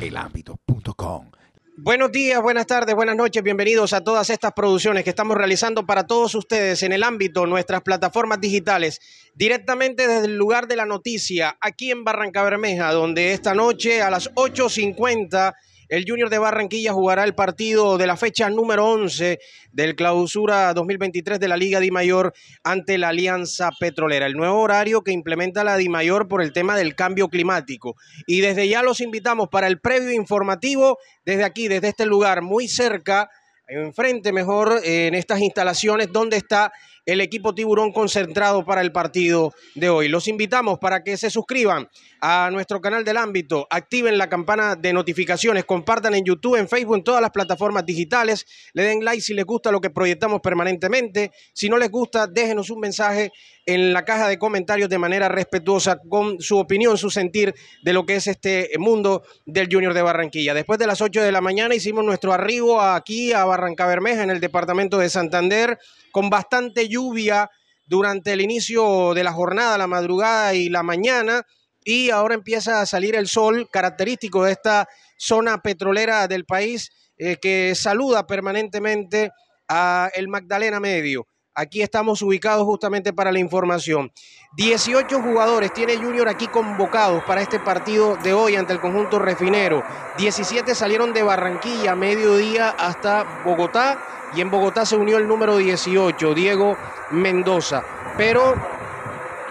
elámbito.com. Buenos días, buenas tardes, buenas noches, bienvenidos a todas estas producciones que estamos realizando para todos ustedes en el ámbito, nuestras plataformas digitales, directamente desde el lugar de la noticia, aquí en Barranca Bermeja, donde esta noche a las 8.50 el Junior de Barranquilla jugará el partido de la fecha número 11 del clausura 2023 de la Liga Di Mayor ante la Alianza Petrolera. El nuevo horario que implementa la Di Mayor por el tema del cambio climático. Y desde ya los invitamos para el previo informativo desde aquí, desde este lugar, muy cerca enfrente mejor en estas instalaciones donde está el equipo tiburón concentrado para el partido de hoy. Los invitamos para que se suscriban a nuestro canal del ámbito, activen la campana de notificaciones, compartan en YouTube, en Facebook, en todas las plataformas digitales, le den like si les gusta lo que proyectamos permanentemente. Si no les gusta, déjenos un mensaje en la caja de comentarios de manera respetuosa con su opinión, su sentir de lo que es este mundo del Junior de Barranquilla. Después de las 8 de la mañana hicimos nuestro arribo aquí a Barranca Bermeja en el departamento de Santander con bastante lluvia durante el inicio de la jornada, la madrugada y la mañana. Y ahora empieza a salir el sol, característico de esta zona petrolera del país, eh, que saluda permanentemente a el Magdalena Medio. Aquí estamos ubicados justamente para la información. 18 jugadores tiene Junior aquí convocados para este partido de hoy ante el conjunto refinero. 17 salieron de Barranquilla a mediodía hasta Bogotá y en Bogotá se unió el número 18, Diego Mendoza. Pero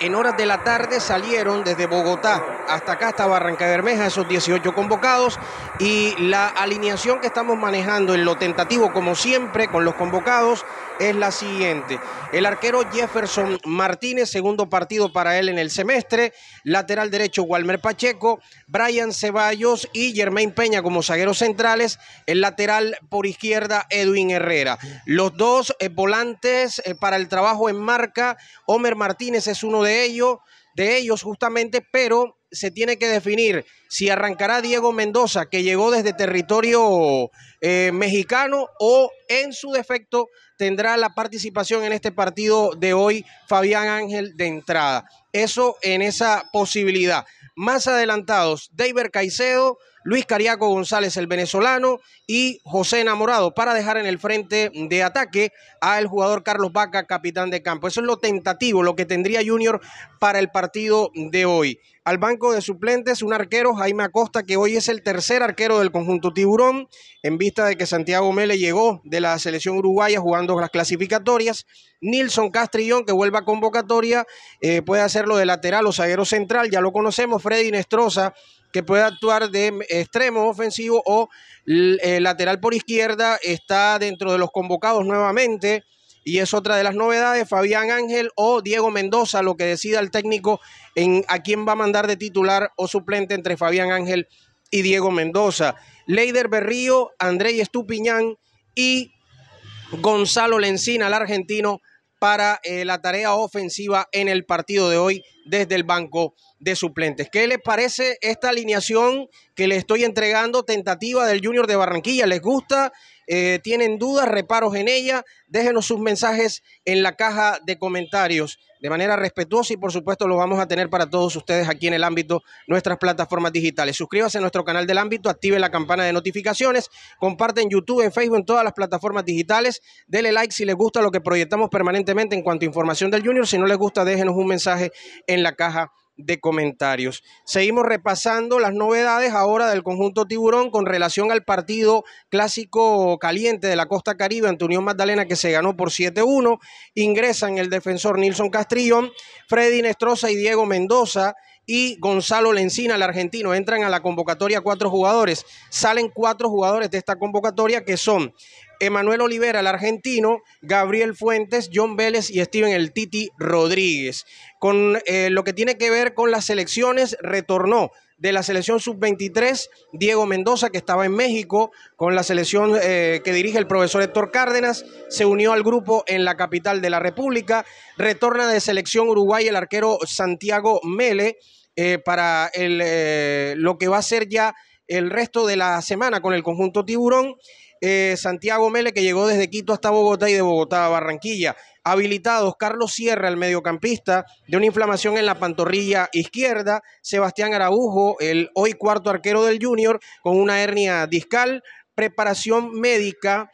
en horas de la tarde salieron desde Bogotá hasta acá está Barranca Bermeja, esos 18 convocados. Y la alineación que estamos manejando en lo tentativo, como siempre, con los convocados, es la siguiente. El arquero Jefferson Martínez, segundo partido para él en el semestre. Lateral derecho Walmer Pacheco, Brian Ceballos y Germain Peña como zagueros centrales. El lateral por izquierda Edwin Herrera. Los dos eh, volantes eh, para el trabajo en marca, Homer Martínez es uno de ellos de ellos justamente, pero se tiene que definir si arrancará Diego Mendoza, que llegó desde territorio eh, mexicano, o en su defecto tendrá la participación en este partido de hoy Fabián Ángel de entrada. Eso en esa posibilidad. Más adelantados, David Caicedo, Luis Cariaco González, el venezolano, y José Enamorado, para dejar en el frente de ataque al jugador Carlos Vaca, capitán de campo. Eso es lo tentativo, lo que tendría Junior para el partido de hoy. Al banco de suplentes, un arquero, Jaime Acosta, que hoy es el tercer arquero del conjunto Tiburón, en vista de que Santiago Mele llegó de la selección uruguaya jugando las clasificatorias. Nilson Castrillón, que vuelve a convocatoria, eh, puede hacerlo de lateral o zaguero central, ya lo conocemos. Freddy Nestroza, que puede actuar de extremo ofensivo o eh, lateral por izquierda, está dentro de los convocados nuevamente. Y es otra de las novedades, Fabián Ángel o Diego Mendoza, lo que decida el técnico en a quién va a mandar de titular o suplente entre Fabián Ángel y Diego Mendoza. Leider Berrío, Andrés Estupiñán y Gonzalo Lencina, el argentino, para eh, la tarea ofensiva en el partido de hoy desde el banco de suplentes. ¿Qué les parece esta alineación que le estoy entregando, tentativa del Junior de Barranquilla? ¿Les gusta? Eh, tienen dudas, reparos en ella, déjenos sus mensajes en la caja de comentarios de manera respetuosa y por supuesto lo vamos a tener para todos ustedes aquí en el ámbito, nuestras plataformas digitales. Suscríbase a nuestro canal del ámbito, active la campana de notificaciones, comparte en YouTube, en Facebook, en todas las plataformas digitales, dele like si les gusta lo que proyectamos permanentemente en cuanto a información del junior, si no les gusta déjenos un mensaje en la caja de comentarios. Seguimos repasando las novedades ahora del conjunto tiburón con relación al partido clásico caliente de la Costa Caribe ante Unión Magdalena que se ganó por 7-1. Ingresan el defensor Nilson Castrillón, Freddy Nestroza y Diego Mendoza y Gonzalo Lencina, el argentino. Entran a la convocatoria cuatro jugadores. Salen cuatro jugadores de esta convocatoria que son Emanuel Olivera, el argentino, Gabriel Fuentes, John Vélez y Steven el Titi Rodríguez. Con eh, lo que tiene que ver con las selecciones, retornó de la selección sub-23, Diego Mendoza, que estaba en México, con la selección eh, que dirige el profesor Héctor Cárdenas, se unió al grupo en la capital de la República, retorna de selección Uruguay el arquero Santiago Mele eh, para lo que va a ser ya el resto de la semana con el conjunto tiburón. Eh, Santiago Mele, que llegó desde Quito hasta Bogotá y de Bogotá a Barranquilla. Habilitados Carlos Sierra, el mediocampista, de una inflamación en la pantorrilla izquierda. Sebastián Araujo, el hoy cuarto arquero del Junior, con una hernia discal. Preparación médica.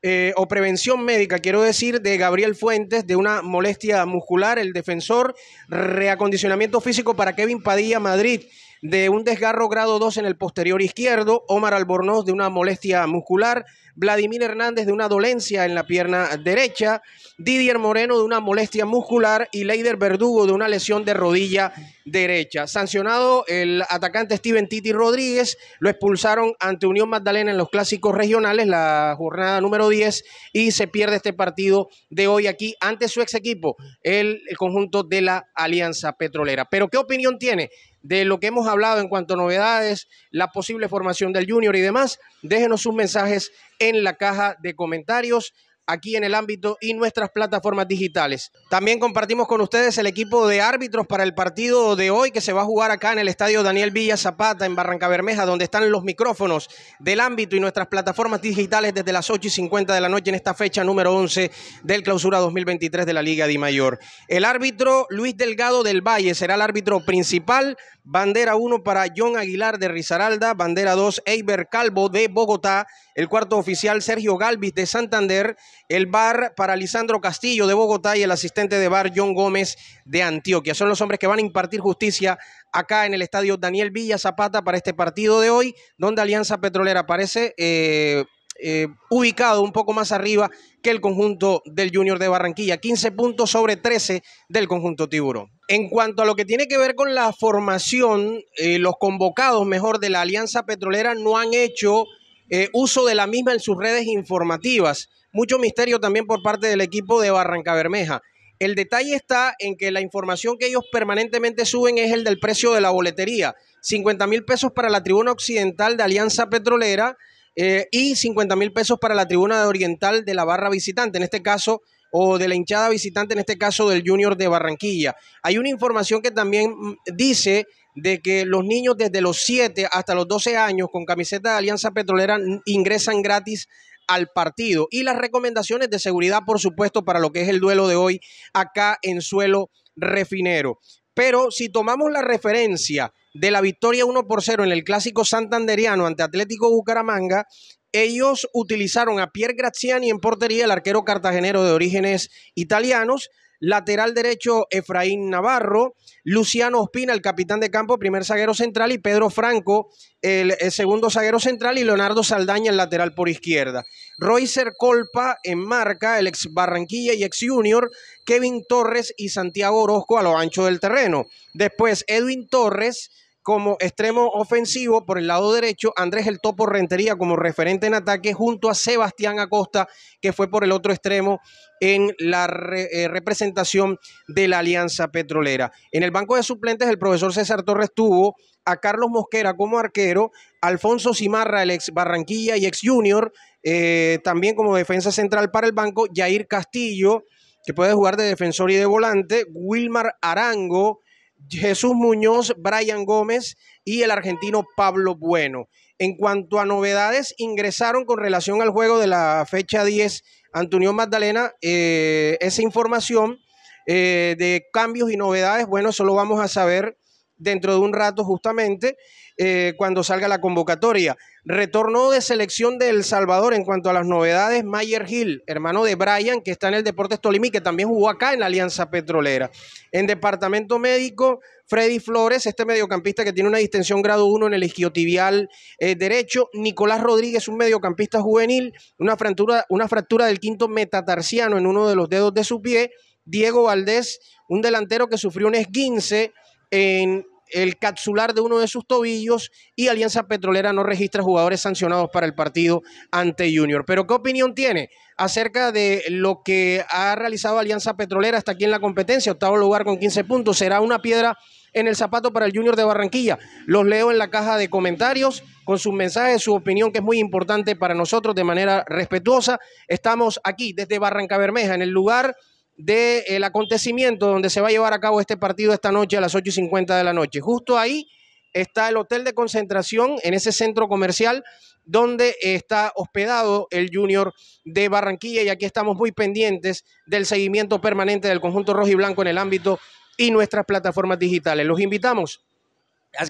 Eh, o prevención médica, quiero decir, de Gabriel Fuentes, de una molestia muscular, el defensor, reacondicionamiento físico para Kevin Padilla Madrid, de un desgarro grado 2 en el posterior izquierdo, Omar Albornoz de una molestia muscular, Vladimir Hernández de una dolencia en la pierna derecha, Didier Moreno de una molestia muscular y Leider Verdugo de una lesión de rodilla derecha. Sancionado el atacante Steven Titi Rodríguez, lo expulsaron ante Unión Magdalena en los clásicos regionales, la jornada número 10, y se pierde este partido de hoy aquí ante su ex equipo, el, conjunto de la Alianza Petrolera. Pero ¿qué opinión tiene de lo que hemos hablado en cuanto a novedades, la posible formación del junior y demás? Déjenos sus mensajes en la caja de comentarios aquí en el ámbito y nuestras plataformas digitales. También compartimos con ustedes el equipo de árbitros para el partido de hoy que se va a jugar acá en el estadio Daniel Villa Zapata en Barranca Bermeja, donde están los micrófonos del ámbito y nuestras plataformas digitales desde las 8 y 50 de la noche en esta fecha número 11 del clausura 2023 de la Liga Di Mayor. El árbitro Luis Delgado del Valle será el árbitro principal. Bandera 1 para John Aguilar de Risaralda. bandera 2 Eiber Calvo de Bogotá el cuarto oficial Sergio Galvis de Santander, el bar para Lisandro Castillo de Bogotá y el asistente de bar John Gómez de Antioquia. Son los hombres que van a impartir justicia acá en el estadio Daniel Villa Zapata para este partido de hoy, donde Alianza Petrolera parece eh, eh, ubicado un poco más arriba que el conjunto del Junior de Barranquilla, 15 puntos sobre 13 del conjunto Tiburón. En cuanto a lo que tiene que ver con la formación, eh, los convocados, mejor, de la Alianza Petrolera no han hecho eh, uso de la misma en sus redes informativas. Mucho misterio también por parte del equipo de Barranca Bermeja. El detalle está en que la información que ellos permanentemente suben es el del precio de la boletería. 50 mil pesos para la tribuna occidental de Alianza Petrolera eh, y 50 mil pesos para la tribuna oriental de la barra visitante, en este caso, o de la hinchada visitante, en este caso del Junior de Barranquilla. Hay una información que también mm, dice de que los niños desde los 7 hasta los 12 años con camiseta de Alianza Petrolera ingresan gratis al partido y las recomendaciones de seguridad, por supuesto, para lo que es el duelo de hoy acá en suelo refinero. Pero si tomamos la referencia de la victoria 1 por 0 en el clásico santanderiano ante Atlético Bucaramanga, ellos utilizaron a Pierre Graziani en portería, el arquero cartagenero de orígenes italianos, lateral derecho Efraín Navarro, Luciano Ospina, el capitán de campo, primer zaguero central, y Pedro Franco, el, eh, segundo zaguero central, y Leonardo Saldaña, el lateral por izquierda. Roycer Colpa en marca, el ex Barranquilla y ex Junior, Kevin Torres y Santiago Orozco a lo ancho del terreno. Después, Edwin Torres como extremo ofensivo por el lado derecho, Andrés El Topo Rentería como referente en ataque junto a Sebastián Acosta, que fue por el otro extremo en la eh, representación de la Alianza Petrolera. En el banco de suplentes el profesor César Torres tuvo a Carlos Mosquera como arquero, Alfonso Cimarra, el ex Barranquilla y ex Junior, eh, también como defensa central para el banco, Jair Castillo, que puede jugar de defensor y de volante, Wilmar Arango, Jesús Muñoz, Brian Gómez y el argentino Pablo Bueno. En cuanto a novedades, ingresaron con relación al juego de la fecha 10, Antonio Magdalena, eh, esa información eh, de cambios y novedades, bueno, solo vamos a saber dentro de un rato justamente eh, cuando salga la convocatoria. Retorno de selección de El Salvador en cuanto a las novedades, Mayer Hill, hermano de Brian, que está en el Deportes Tolimí, que también jugó acá en Alianza Petrolera. En departamento médico, Freddy Flores, este mediocampista que tiene una distensión grado 1 en el isquiotibial eh, derecho, Nicolás Rodríguez, un mediocampista juvenil, una fractura, una fractura del quinto metatarsiano en uno de los dedos de su pie, Diego Valdés, un delantero que sufrió un esguince en el capsular de uno de sus tobillos y Alianza Petrolera no registra jugadores sancionados para el partido ante Junior. Pero ¿qué opinión tiene acerca de lo que ha realizado Alianza Petrolera hasta aquí en la competencia? Octavo lugar con 15 puntos. Será una piedra en el zapato para el Junior de Barranquilla. Los leo en la caja de comentarios con sus mensajes, su opinión que es muy importante para nosotros de manera respetuosa. Estamos aquí desde Barranca Bermeja, en el lugar del acontecimiento donde se va a llevar a cabo este partido esta noche a las 8.50 y de la noche. Justo ahí está el hotel de concentración en ese centro comercial donde está hospedado el Junior de Barranquilla y aquí estamos muy pendientes del seguimiento permanente del conjunto rojo y blanco en el ámbito y nuestras plataformas digitales. Los invitamos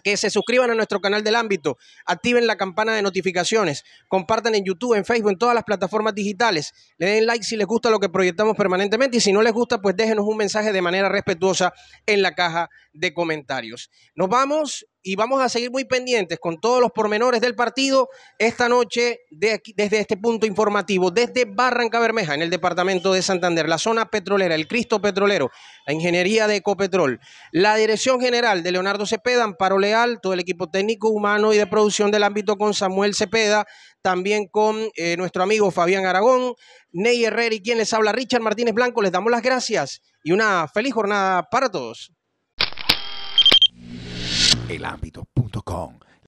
que se suscriban a nuestro canal del ámbito, activen la campana de notificaciones, compartan en YouTube, en Facebook, en todas las plataformas digitales, le den like si les gusta lo que proyectamos permanentemente y si no les gusta, pues déjenos un mensaje de manera respetuosa en la caja de comentarios. Nos vamos y vamos a seguir muy pendientes con todos los pormenores del partido esta noche desde este punto informativo, desde Barranca Bermeja, en el departamento de Santander, la zona petrolera, el Cristo Petrolero, la ingeniería de Ecopetrol, la dirección general de Leonardo Cepeda, Amparo Leal, todo el equipo técnico, humano y de producción del ámbito con Samuel Cepeda, también con eh, nuestro amigo Fabián Aragón, Ney Herrera y quien les habla, Richard Martínez Blanco, les damos las gracias y una feliz jornada para todos elámbito.com.